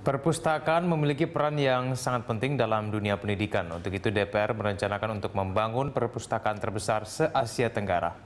Perpustakaan memiliki peran yang sangat penting dalam dunia pendidikan. Untuk itu DPR merencanakan untuk membangun perpustakaan terbesar se-Asia Tenggara.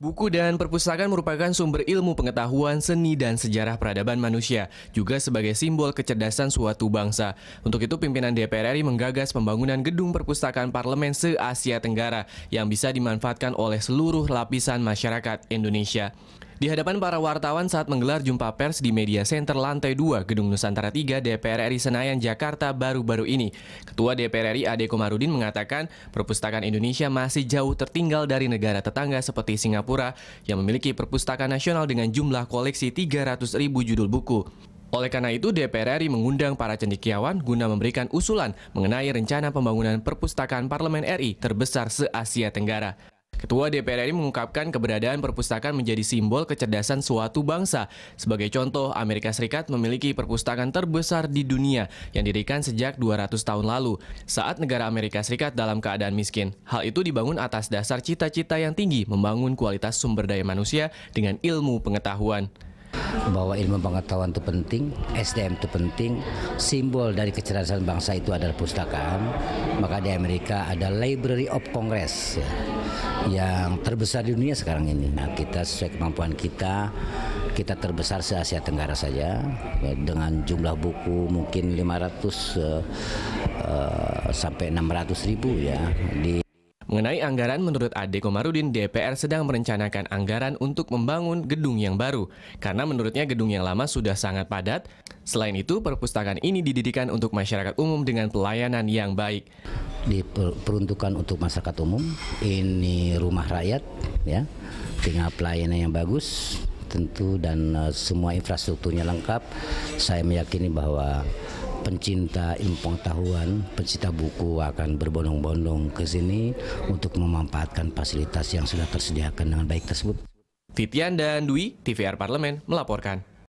Buku dan perpustakaan merupakan sumber ilmu pengetahuan, seni, dan sejarah peradaban manusia, juga sebagai simbol kecerdasan suatu bangsa. Untuk itu, pimpinan DPR RI menggagas pembangunan gedung perpustakaan parlemen se-Asia Tenggara yang bisa dimanfaatkan oleh seluruh lapisan masyarakat Indonesia. Di hadapan para wartawan saat menggelar jumpa pers di Media Center lantai 2 Gedung Nusantara 3 DPR RI Senayan Jakarta baru-baru ini, Ketua DPR RI Ade Komarudin mengatakan perpustakaan Indonesia masih jauh tertinggal dari negara tetangga seperti Singapura yang memiliki perpustakaan nasional dengan jumlah koleksi 300 ribu judul buku. Oleh karena itu, DPR RI mengundang para cendekiawan guna memberikan usulan mengenai rencana pembangunan perpustakaan Parlemen RI terbesar se-Asia Tenggara. Ketua DPR RI mengungkapkan keberadaan perpustakaan menjadi simbol kecerdasan suatu bangsa. Sebagai contoh, Amerika Serikat memiliki perpustakaan terbesar di dunia yang didirikan sejak 200 tahun lalu saat negara Amerika Serikat dalam keadaan miskin. Hal itu dibangun atas dasar cita-cita yang tinggi membangun kualitas sumber daya manusia dengan ilmu pengetahuan bahwa ilmu pengetahuan itu penting, SDM itu penting, simbol dari kecerdasan bangsa itu adalah pustakaan. Maka di Amerika ada Library of Congress ya, yang terbesar di dunia sekarang ini. Nah, kita sesuai kemampuan kita, kita terbesar se Asia Tenggara saja ya, dengan jumlah buku mungkin 500 uh, uh, sampai 600 ribu ya di Mengenai anggaran, menurut Ade Komarudin, DPR sedang merencanakan anggaran untuk membangun gedung yang baru, karena menurutnya gedung yang lama sudah sangat padat. Selain itu, perpustakaan ini didirikan untuk masyarakat umum dengan pelayanan yang baik. Diperuntukkan untuk masyarakat umum, ini rumah rakyat, ya, dengan pelayanan yang bagus, tentu dan eh, semua infrastrukturnya lengkap. Saya meyakini bahwa pencinta ilmu pengetahuan, pencinta buku akan berbondong-bondong ke sini untuk memanfaatkan fasilitas yang sudah tersediakan dengan baik tersebut. Titian dan Dwi, TVR Parlemen melaporkan.